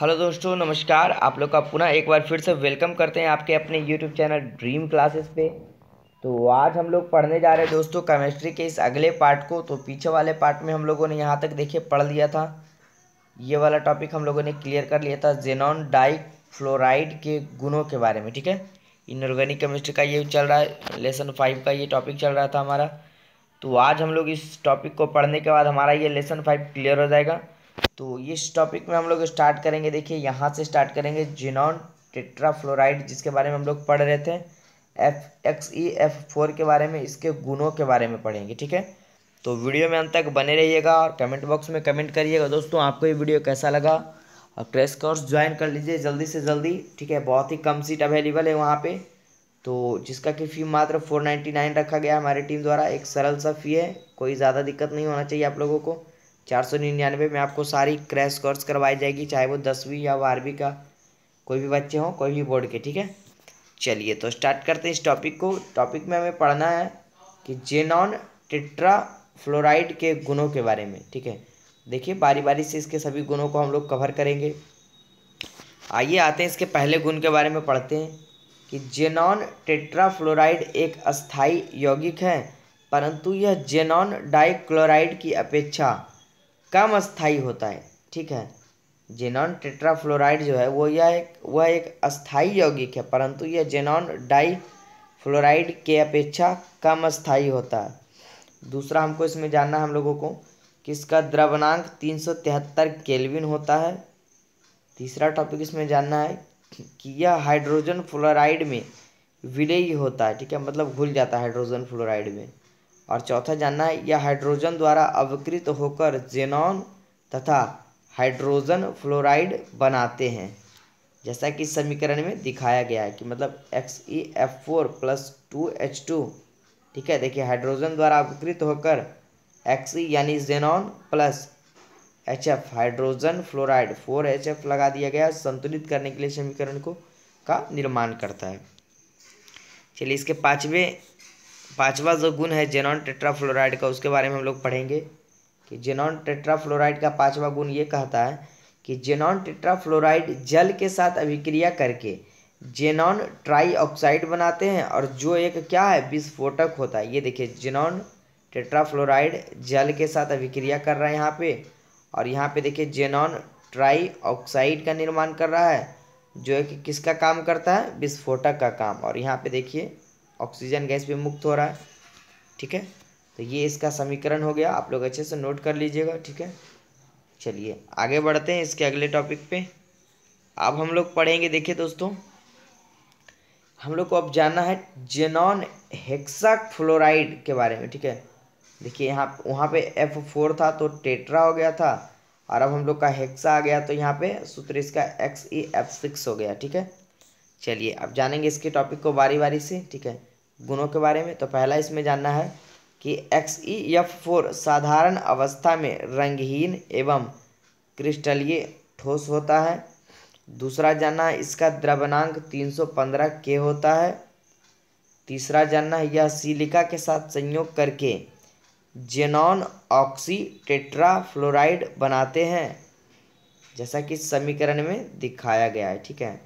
hello दोस्तों नमस्कार आप लोग का पुनः एक बार फिर से वेलकम करते हैं आपके अपने यूट्यूब चैनल ड्रीम क्लासेस पे तो आज हम लोग पढ़ने जा रहे हैं दोस्तों केमिस्ट्री के इस अगले पार्ट को तो पीछे वाले पार्ट में हम लोगों ने यहाँ तक देखिए पढ़ लिया था ये वाला टॉपिक हम लोगों ने क्लियर कर लिया था जेनॉन डाइक फ्लोराइड के गुणों के बारे में ठीक है इनऑर्गेनिक केमिस्ट्री का ये चल रहा है लेसन फाइव का ये टॉपिक चल रहा था हमारा तो आज हम लोग इस टॉपिक को पढ़ने के बाद हमारा ये लेसन फाइव क्लियर हो जाएगा तो इस टॉपिक में हम लोग स्टार्ट करेंगे देखिए यहाँ से स्टार्ट करेंगे जिनॉन टेट्राफ्लोराइड जिसके बारे में हम लोग पढ़ रहे थे F X E F four के बारे में इसके गुणों के बारे में पढ़ेंगे ठीक है तो वीडियो में अंत तक बने रहिएगा और कमेंट बॉक्स में कमेंट करिएगा दोस्तों आपको ये वीडियो कैसा लगा और क्रैश कोर्स ज्वाइन कर लीजिए जल्दी से जल्दी ठीक है बहुत ही कम सीट अवेलेबल है वहाँ पर तो जिसका कि फ़ी मात्र फोर नाइन्टी नाइन रखा गया हमारी टीम द्वारा एक सरल सा फ़ी है कोई ज़्यादा दिक्कत नहीं होना चाहिए आप लोगों को चार सौ निन्यानवे में आपको सारी क्रैश कोर्स करवाई जाएगी चाहे वो दसवीं या बारहवीं का कोई भी बच्चे हों कोई भी बोर्ड के ठीक है चलिए तो स्टार्ट करते हैं इस टॉपिक को टॉपिक में हमें पढ़ना है कि जेनॉन टिट्रा फ्लोराइड के गुणों के बारे में ठीक है देखिए बारी बारी से इसके सभी गुणों को हम लोग कवर करेंगे आइए आते हैं इसके पहले गुण के बारे में पढ़ते हैं कि जेनॉन टेट्राफ्लोराइड एक अस्थाई यौगिक है परंतु यह जेनॉन डाइक्लोराइड की अपेक्षा कम अस्थाई होता है ठीक है जेनॉन टेट्राफ्लोराइड जो है वो यह एक वह एक अस्थाई यौगिक है परंतु यह जेनॉन डाई फ्लोराइड के अपेक्षा कम अस्थाई होता है दूसरा हमको इसमें जानना है हम लोगों को कि इसका द्रवनांक तीन सौ तिहत्तर केल्विन होता है तीसरा टॉपिक इसमें जानना है कि यह हाइड्रोजन फ्लोराइड में विलेय होता है ठीक है मतलब घुल जाता है हाइड्रोजन फ्लोराइड में और चौथा जानना है यह हाइड्रोजन द्वारा अवकृत होकर जेनॉन तथा हाइड्रोजन फ्लोराइड बनाते हैं जैसा कि समीकरण में दिखाया गया है कि मतलब X E F four plus two H two ठीक है देखिए हाइड्रोजन द्वारा अवकृत होकर एक्स ई e यानी xenon plus H F hydrogen fluoride four H F लगा दिया गया संतुलित करने के लिए समीकरण को का निर्माण करता है चलिए इसके पाँचवें पांचवा जो गुण है जेनॉन टेट्राफ्लोराइड का उसके बारे में हम लोग पढ़ेंगे कि जेनॉन टेट्राफ्लोराइड का पांचवा गुण ये कहता है कि जेनॉन टेट्राफ्लोराइड जल के साथ अभिक्रिया करके जेनॉन ट्राई ऑक्साइड बनाते हैं और जो एक क्या है विस्फोटक होता है ये देखिए जेनॉन टेट्राफ्लोराइड जल के साथ अभिक्रिया कर रहा है यहाँ पे और यहाँ पे देखिए जेनॉन ट्राई ऑक्साइड का निर्माण कर रहा है जो एक किसका काम करता है विस्फोटक का काम और यहाँ पे देखिए ऑक्सीजन गैस भी मुक्त हो रहा है ठीक है तो ये इसका समीकरण हो गया आप लोग अच्छे से नोट कर लीजिएगा ठीक है चलिए आगे बढ़ते हैं इसके अगले टॉपिक पे अब हम लोग पढ़ेंगे देखिए दोस्तों हम लोग को अब जानना है जेनॉन हेक्सा फ्लोराइड के बारे में ठीक है देखिए यहाँ वहाँ पे एफ फोर था तो टेट्रा हो गया था और अब हम लोग का हेक्सा आ गया तो यहाँ पे सूत्र इसका एक्स ई एफ सिक्स हो गया ठीक है चलिए अब जानेंगे इसके टॉपिक को बारी बारी से ठीक है गुणों के बारे में तो पहला इसमें जानना है कि एक्स ई एफ फोर साधारण अवस्था में रंगहीन एवं क्रिस्टलीय ठोस होता है दूसरा जानना है इसका द्रवनांक 315 के होता है तीसरा जानना है यह सिलिका के साथ संयोग करके जेनॉन ऑक्सी टेट्राफ्लोराइड बनाते हैं जैसा कि समीकरण में दिखाया गया है ठीक है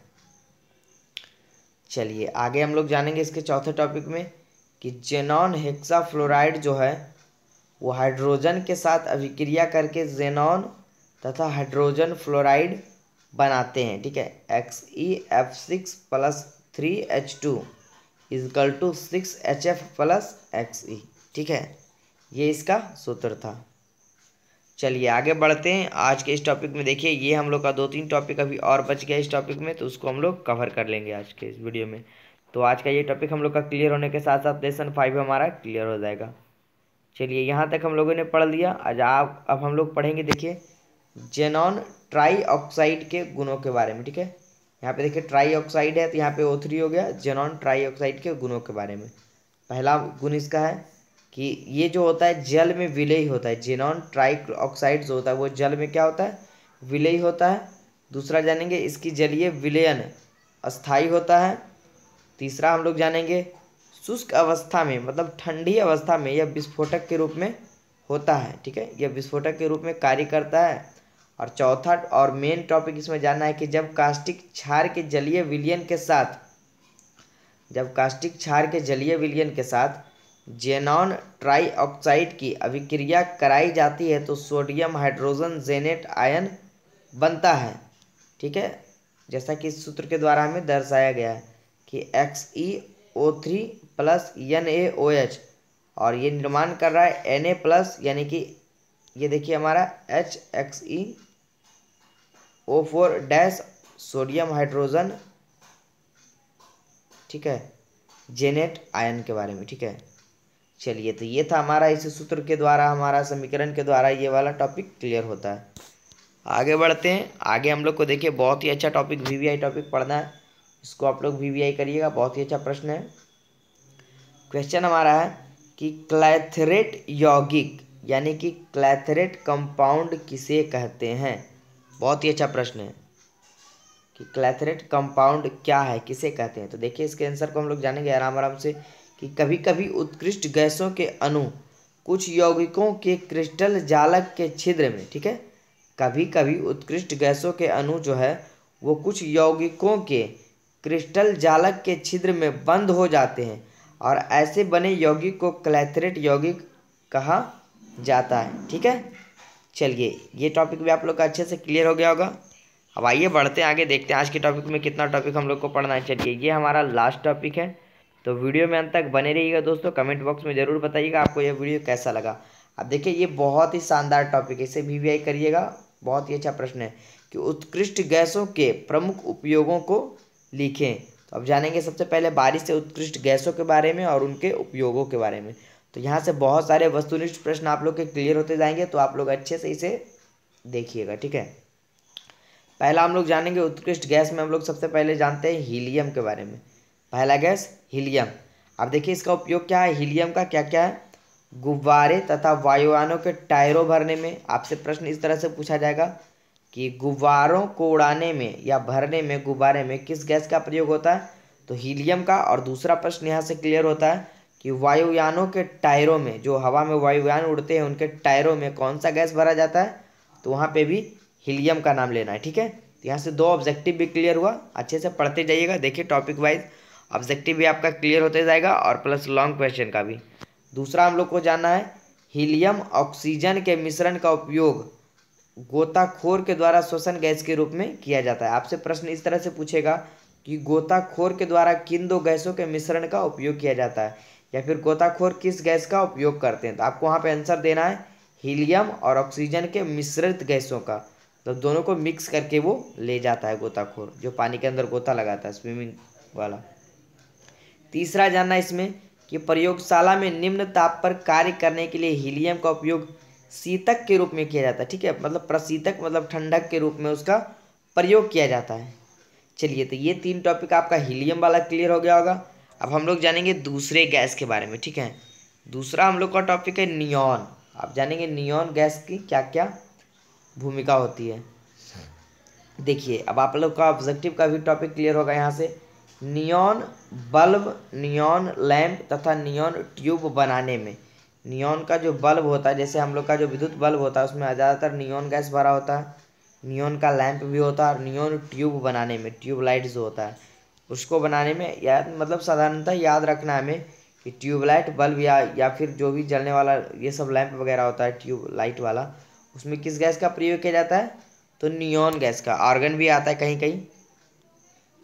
चलिए आगे हम लोग जानेंगे इसके चौथे टॉपिक में कि जेनॉन हेक्सा फ्लोराइड जो है वो हाइड्रोजन के साथ अभिक्रिया करके जेनॉन तथा हाइड्रोजन फ्लोराइड बनाते हैं ठीक है X E F six plus three H two equal to six H F plus X E ठीक है ये इसका सूत्र था चलिए आगे बढ़ते हैं आज के इस टॉपिक में देखिए ये हम लोग का दो तीन टॉपिक अभी और बच गया इस टॉपिक में तो उसको हम लोग कवर कर लेंगे आज के इस वीडियो में तो आज का ये टॉपिक हम लोग का क्लियर होने के साथ साथ लेसन फाइव हमारा क्लियर हो जाएगा चलिए यहाँ तक हम लोगों ने पढ़ लिया आज आप अब हम लोग पढ़ेंगे देखिए जेनॉन ट्राई ऑक्साइड के गुणों के बारे में ठीक है यहाँ पे देखिए ट्राई ऑक्साइड है तो यहाँ पे ओ थ्री हो गया जेनॉन ट्राई ऑक्साइड के गुणों के बारे में पहला गुण इसका है कि ये जो होता है जल में विलय होता है जिनॉन ट्राइक ऑक्साइड जो होता है वो जल में क्या होता है विलय होता है दूसरा जानेंगे इसकी जलीय विलयन अस्थाई होता है तीसरा हम लोग जानेंगे शुष्क अवस्था में मतलब ठंडी अवस्था में यह विस्फोटक के रूप में होता है ठीक है यह विस्फोटक के रूप में कार्य करता है और चौथा और मेन टॉपिक इसमें जानना है कि जब कास्टिक क्षार के जलीय विलियन के साथ जब कास्टिक क्षार के जलीय विलियन के साथ जेनॉन ट्राइऑक्साइड की अभिक्रिया कराई जाती है तो सोडियम हाइड्रोजन जेनेट आयन बनता है ठीक है जैसा कि इस सूत्र के द्वारा हमें दर्शाया गया है कि X E O three plus N A O H और ये निर्माण कर रहा है एन ए प्लस यानी कि ये देखिए हमारा H X E O four dash sodium hydrogen ठीक है जेनेट आयन के बारे में ठीक है चलिए तो ये था हमारा इस सूत्र के द्वारा हमारा समीकरण के द्वारा ये वाला टॉपिक क्लियर होता है आगे बढ़ते हैं आगे हम लोग को देखिए बहुत ही अच्छा टॉपिक वी टॉपिक पढ़ना है इसको आप लोग वी करिएगा बहुत ही अच्छा प्रश्न है क्वेश्चन हमारा है कि क्लैथरेट यौगिक यानी कि क्लैथरेट कंपाउंड किसे कहते हैं बहुत ही अच्छा प्रश्न है कि क्लैथरेट कंपाउंड क्या है किसे कहते हैं तो देखिए इसके आंसर को हम लोग जानेंगे आराम आराम से कि कभी कभी उत्कृष्ट गैसों के अणु कुछ यौगिकों के क्रिस्टल जालक के छिद्र में ठीक है कभी कभी उत्कृष्ट गैसों के अणु जो है वो कुछ यौगिकों के क्रिस्टल जालक के छिद्र में बंद हो जाते हैं और ऐसे बने यौगिक को क्लैथरेट यौगिक कहा जाता है ठीक है चलिए ये टॉपिक भी आप लोग का अच्छे से क्लियर हो गया होगा अब आइए बढ़ते हैं आगे देखते हैं आज के टॉपिक में कितना टॉपिक हम लोग को पढ़ना है चलिए ये हमारा लास्ट टॉपिक है तो वीडियो में अंत तक बने रहिएगा दोस्तों कमेंट बॉक्स में ज़रूर बताइएगा आपको यह वीडियो कैसा लगा अब देखिए ये बहुत ही शानदार टॉपिक है इसे वी करिएगा बहुत ही अच्छा प्रश्न है कि उत्कृष्ट गैसों के प्रमुख उपयोगों को लिखें तो अब जानेंगे सबसे पहले बारिश से उत्कृष्ट गैसों के बारे में और उनके उपयोगों के बारे में तो यहाँ से बहुत सारे वस्तुनिष्ठ प्रश्न आप लोग के क्लियर होते जाएंगे तो आप लोग अच्छे से इसे देखिएगा ठीक है पहला हम लोग जानेंगे उत्कृष्ट गैस में हम लोग सबसे पहले जानते हैं हीलियम के बारे में पहला गैस हीलियम अब देखिए इसका उपयोग क्या है हीलियम का क्या क्या है गुब्बारे तथा वायुयानों के टायरों भरने में आपसे प्रश्न इस तरह से पूछा जाएगा कि गुब्बारों को उड़ाने में या भरने में गुब्बारे में किस गैस का प्रयोग होता है तो हीलियम का और दूसरा प्रश्न यहाँ से क्लियर होता है कि वायुयानों के टायरों में जो हवा में वायुयान उड़ते हैं उनके टायरों में कौन सा गैस भरा जाता है तो वहाँ पे भी हीलियम का नाम लेना है ठीक है तो यहाँ से दो ऑब्जेक्टिव भी क्लियर हुआ अच्छे से पढ़ते जाइएगा देखिए टॉपिक वाइज ऑब्जेक्टिव भी आपका क्लियर होते जाएगा और प्लस लॉन्ग क्वेश्चन का भी दूसरा हम लोग को जानना है हीलियम ऑक्सीजन के मिश्रण का उपयोग गोताखोर के द्वारा श्वसन गैस के रूप में किया जाता है आपसे प्रश्न इस तरह से पूछेगा कि गोताखोर के द्वारा किन दो गैसों के मिश्रण का उपयोग किया जाता है या फिर गोताखोर किस गैस का उपयोग करते हैं तो आपको वहाँ पे आंसर देना है हीलियम और ऑक्सीजन के मिश्रित गैसों का तो दोनों को मिक्स करके वो ले जाता है गोताखोर जो पानी के अंदर गोता लगाता है स्विमिंग वाला तीसरा जानना इसमें कि प्रयोगशाला में निम्न ताप पर कार्य करने के लिए हीलियम का उपयोग शीतक के रूप में किया जाता है ठीक है मतलब प्रशीतक मतलब ठंडक के रूप में उसका प्रयोग किया जाता है चलिए तो ये तीन टॉपिक आपका हीलियम वाला क्लियर हो गया होगा अब हम लोग जानेंगे दूसरे गैस के बारे में ठीक है दूसरा हम लोग का टॉपिक है नियॉन आप जानेंगे नियॉन गैस की क्या क्या भूमिका होती है देखिए अब आप लोग का ऑब्जेक्टिव का भी टॉपिक क्लियर होगा यहाँ से नियॉन बल्ब नियॉन लैम्प तथा नियॉन ट्यूब बनाने में नियॉन का जो बल्ब होता है जैसे हम लोग का जो विद्युत बल्ब होता है उसमें ज़्यादातर नियॉन गैस भरा होता है नियॉन का लैंप भी होता है और नियॉन ट्यूब बनाने में ट्यूब लाइट जो होता है उसको बनाने में या मतलब साधारणतः याद रखना हमें कि ट्यूबलाइट बल्ब या या फिर जो भी जलने वाला ये सब लैंप वगैरह होता है ट्यूब लाइट वाला उसमें किस गैस का प्रयोग किया जाता है तो नियॉन गैस का ऑर्गन भी आता है कहीं कहीं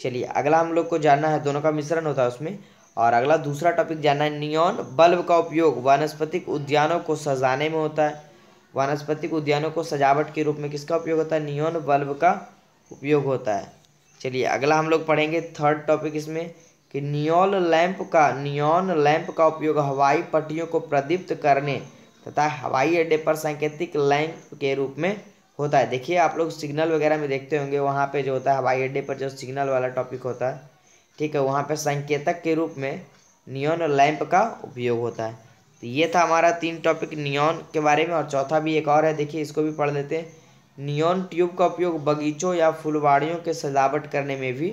चलिए अगला हम लोग को जानना है दोनों का मिश्रण होता है उसमें और अगला दूसरा टॉपिक जानना है नियॉन बल्ब का उपयोग वनस्पतिक उद्यानों को सजाने में होता है वनस्पतिक उद्यानों को सजावट के रूप में किसका उपयोग होता है नियॉन बल्ब का उपयोग होता है चलिए अगला हम लोग पढ़ेंगे थर्ड टॉपिक इसमें कि नियॉल लैंप का नियॉन लैंप का उपयोग हवाई पट्टियों को प्रदीप्त करने तथा हवाई अड्डे पर सांकेतिक लैंप के रूप में होता है देखिए आप लोग सिग्नल वगैरह में देखते होंगे वहाँ पे जो होता है हवाई अड्डे पर जो सिग्नल वाला टॉपिक होता है ठीक है वहाँ पे संकेतक के रूप में नियॉन और लैंप का उपयोग होता है तो ये था हमारा तीन टॉपिक नियॉन के बारे में और चौथा भी एक और है देखिए इसको भी पढ़ लेते हैं नियॉन ट्यूब का उपयोग बगीचों या फुलवाड़ियों के सजावट करने में भी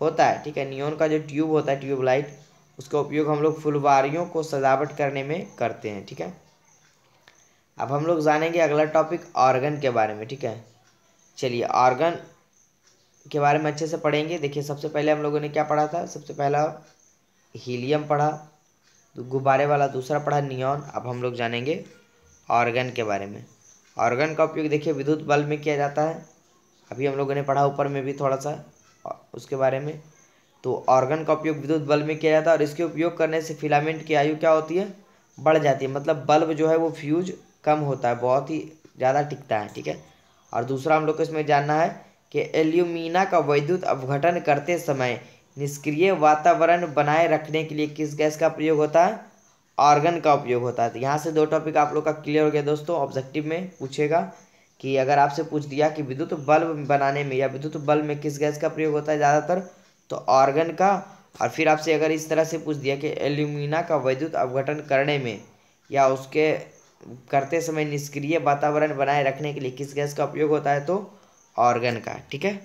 होता है ठीक है नियॉन का जो ट्यूब होता है ट्यूबलाइट उसका उपयोग हम लोग फुलवाड़ियों को सजावट करने में करते हैं ठीक है अब हम लोग जानेंगे अगला टॉपिक ऑर्गन के बारे में ठीक है चलिए ऑर्गन के बारे में अच्छे से पढ़ेंगे देखिए सबसे पहले हम लोगों ने क्या पढ़ा था सबसे पहला हीलियम पढ़ा गुब्बारे वाला दूसरा पढ़ा नियॉन अब हम लोग जानेंगे ऑर्गन के बारे में ऑर्गन का उपयोग देखिए विद्युत बल्ब में किया जाता है अभी हम लोगों ने पढ़ा ऊपर में भी थोड़ा सा उसके बारे में तो ऑर्गन का उपयोग विद्युत बल्ब में किया जाता है और इसके उपयोग करने से फिलामेंट की आयु क्या होती है बढ़ जाती है मतलब बल्ब जो है वो फ्यूज कम होता है बहुत ही ज़्यादा टिकता है ठीक है और दूसरा हम लोग को इसमें जानना है कि एल्यूमिना का वैद्युत अपघटन करते समय निष्क्रिय वातावरण बनाए रखने के लिए किस गैस का प्रयोग होता है ऑर्गन का उपयोग होता है तो यहाँ से दो टॉपिक आप लोग का क्लियर हो गया दोस्तों ऑब्जेक्टिव में पूछेगा कि अगर आपसे पूछ दिया कि विद्युत बल्ब बनाने में या विद्युत बल्ब में किस गैस का प्रयोग होता है ज़्यादातर तो ऑर्गन का और फिर आपसे अगर इस तरह से पूछ दिया कि एल्यूमिना का वैद्युत अपघटन करने में या उसके करते समय निष्क्रिय वातावरण बनाए रखने के लिए किस गैस का उपयोग होता है तो ऑर्गन का ठीक है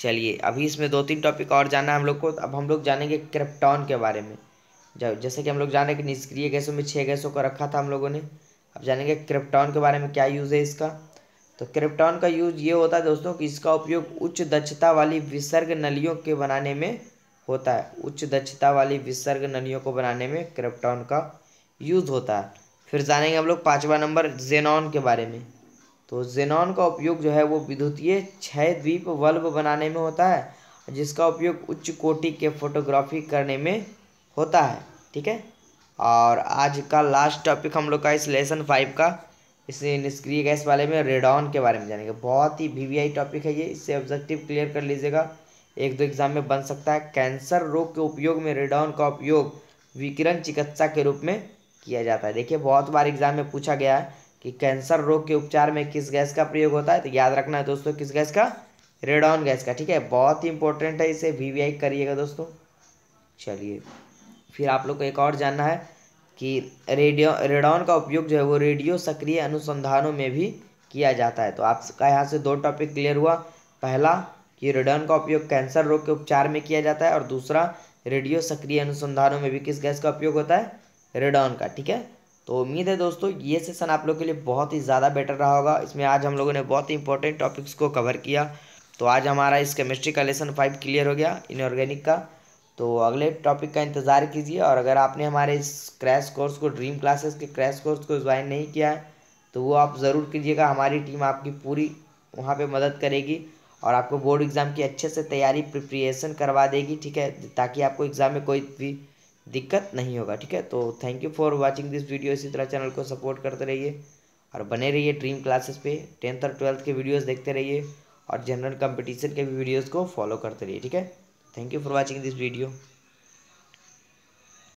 चलिए अभी इसमें दो तीन टॉपिक और जाना है हम लोग को अब हम लोग जानेंगे क्रिप्टॉन के बारे में जब जैसे कि हम लोग जाने के निष्क्रिय गैसों में छः गैसों को रखा था हम लोगों ने अब जानेंगे क्रिप्टॉन के बारे में क्या यूज़ है इसका तो क्रिप्टॉन का यूज़ ये होता है दोस्तों कि इसका उपयोग उच्च दक्षता वाली विसर्ग नलियों के बनाने में होता है उच्च दक्षता वाली विसर्ग नलियों को बनाने में क्रिप्टॉन का यूज़ होता है फिर जानेंगे हम लोग पाँचवा नंबर जेनॉन के बारे में तो जेनॉन का उपयोग जो है वो विद्युतीय क्षय द्वीप बल्ब बनाने में होता है जिसका उपयोग उच्च कोटि के फोटोग्राफी करने में होता है ठीक है और आज का लास्ट टॉपिक हम लोग का इस लेसन फाइव का इस निष्क्रिय गैस वाले में रेडॉन के बारे में जानेंगे बहुत ही वी टॉपिक है ये इससे ऑब्जेक्टिव क्लियर कर लीजिएगा एक दो एग्जाम में बन सकता है कैंसर रोग के उपयोग में रेडॉन का उपयोग विकिरण चिकित्सा के रूप में किया जाता है देखिए बहुत बार एग्जाम में पूछा गया है कि कैंसर रोग के उपचार में किस गैस का प्रयोग होता है तो याद रखना है दोस्तों किस गैस का रेडॉन गैस का ठीक है बहुत ही इंपॉर्टेंट है इसे वी करिएगा दोस्तों चलिए फिर आप लोग को एक और जानना है कि रेडियो रेडॉन का उपयोग जो है वो रेडियो सक्रिय अनुसंधानों में भी किया जाता है तो आपका यहाँ से दो टॉपिक क्लियर हुआ पहला कि रेडॉन का उपयोग कैंसर रोग के उपचार में किया जाता है और दूसरा रेडियो सक्रिय अनुसंधानों में भी किस गैस का उपयोग होता है रेडॉन का ठीक है तो उम्मीद है दोस्तों ये सेशन आप लोग के लिए बहुत ही ज़्यादा बेटर रहा होगा इसमें आज हम लोगों ने बहुत ही इंपॉर्टेंट टॉपिक्स को कवर किया तो आज हमारा इस केमिस्ट्री का लेसन फाइव क्लियर हो गया इनऑर्गेनिक का तो अगले टॉपिक का इंतज़ार कीजिए और अगर आपने हमारे इस क्रैश कोर्स को ड्रीम क्लासेस के क्रैश कोर्स को ज्वाइन नहीं किया है तो वो आप ज़रूर कीजिएगा हमारी टीम आपकी पूरी वहाँ पर मदद करेगी और आपको बोर्ड एग्ज़ाम की अच्छे से तैयारी प्रिपरेशन करवा देगी ठीक है ताकि आपको एग्ज़ाम में कोई भी दिक्कत नहीं होगा ठीक है तो thank you for watching this video इसी तरह चैनल को सपोर्ट करते रहिए और बने रहिए ड्रीम क्लासेस पे टेंथ और ट्वेल्थ के वीडियोस देखते रहिए और जनरल कंपटीशन के भी वीडियोस को फॉलो करते रहिए ठीक है thank you for watching this video